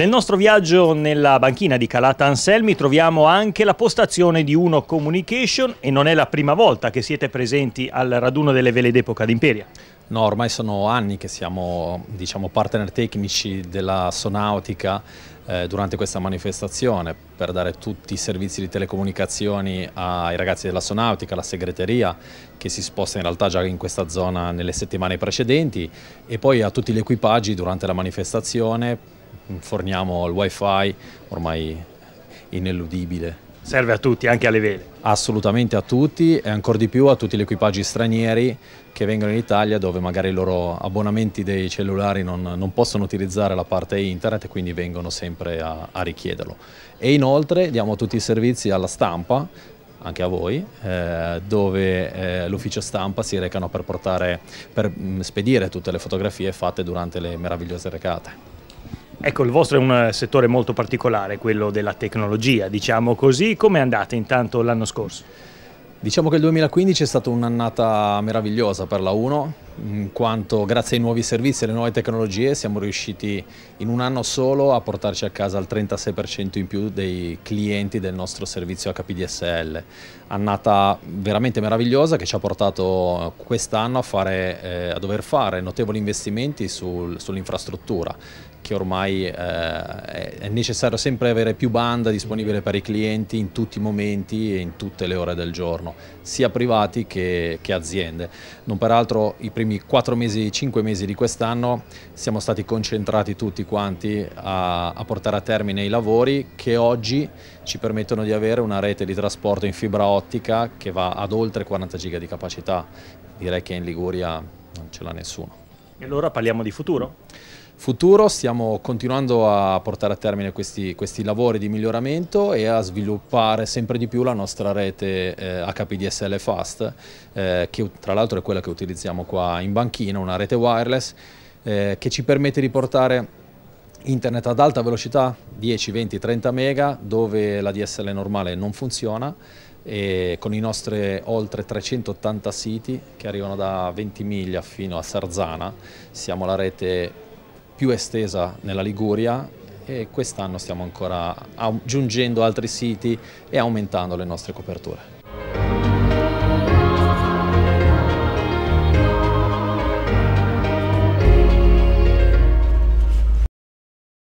Nel nostro viaggio nella banchina di Calata Anselmi troviamo anche la postazione di Uno Communication e non è la prima volta che siete presenti al raduno delle vele d'epoca d'Imperia. No, ormai sono anni che siamo diciamo, partner tecnici della Sonautica eh, durante questa manifestazione per dare tutti i servizi di telecomunicazioni ai ragazzi della Sonautica, alla segreteria che si sposta in realtà già in questa zona nelle settimane precedenti e poi a tutti gli equipaggi durante la manifestazione mm, forniamo il wifi ormai ineludibile serve a tutti, anche alle vele. Assolutamente a tutti e ancora di più a tutti gli equipaggi stranieri che vengono in Italia dove magari i loro abbonamenti dei cellulari non, non possono utilizzare la parte internet e quindi vengono sempre a, a, richiederlo. E inoltre diamo tutti i servizi alla stampa, anche a voi, eh, dove eh, l'ufficio stampa si recano per, portare, per mh, mm, spedire tutte le fotografie fatte durante le meravigliose recate. Ecco, il vostro è un eh, settore molto particolare, quello della tecnologia, diciamo così. Come andate intanto l'anno scorso? Diciamo che il 2015 è stata un'annata meravigliosa per la 1, in quanto grazie ai nuovi servizi e alle nuove tecnologie siamo riusciti in un anno solo a portarci a casa il 36% in più dei clienti del nostro servizio HPDSL. Annata veramente meravigliosa che ci ha portato quest'anno a, eh, a, dover fare notevoli investimenti sul, sull'infrastruttura che ormai eh, è necessario sempre avere più banda disponibile per i clienti in tutti i momenti e in tutte le ore del giorno, sia privati che, che aziende. Non peraltro i primi 4 mesi, 5 mesi di quest'anno siamo stati concentrati tutti quanti a, a portare a termine i lavori che oggi ci permettono di avere una rete di trasporto in fibra ottica che va ad oltre 40 giga di capacità. Direi che in Liguria non ce l'ha nessuno. E allora parliamo di futuro? futuro stiamo continuando a portare a termine questi, questi, lavori di miglioramento e a sviluppare sempre di più la nostra rete eh, HPDSL Fast, eh, che tra l'altro è quella che utilizziamo qua in banchina, una rete wireless eh, che ci permette di portare internet ad alta velocità 10, 20, 30 mega dove la DSL normale non funziona e con i nostri oltre 380 siti che arrivano da 20 miglia fino a Sarzana siamo la rete più estesa nella Liguria e quest'anno stiamo ancora aggiungendo altri siti e aumentando le nostre coperture.